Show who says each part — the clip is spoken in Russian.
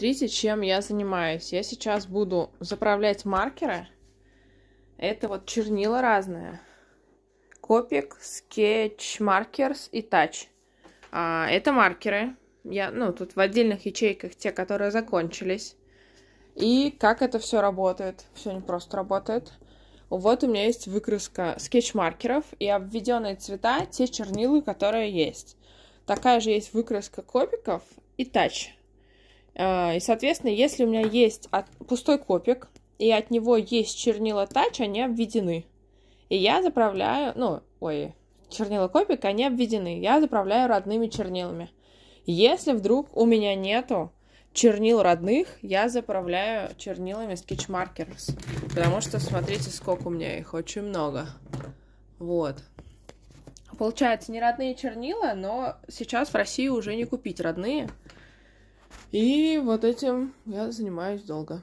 Speaker 1: Смотрите, чем я занимаюсь. Я сейчас буду заправлять маркеры. Это вот чернила разные. Копик, скетч, маркерс и тач. А, это маркеры. Я, ну, тут в отдельных ячейках те, которые закончились. И как это все работает. Все не просто работает. Вот у меня есть выкраска скетч-маркеров и обведенные цвета, те чернилы, которые есть. Такая же есть выкраска копиков и тач. Э, и, соответственно, если у меня есть от... пустой копик, и от него есть чернила тач, они обведены. И я заправляю, ну, ой, чернила копик, они обведены. Я заправляю родными чернилами. Если вдруг у меня нету чернил родных, я заправляю чернилами Sketch Markers. Потому что, смотрите, сколько у меня их, очень много. Вот. Получается, не родные чернила, но сейчас в России уже не купить родные. И вот этим я занимаюсь долго.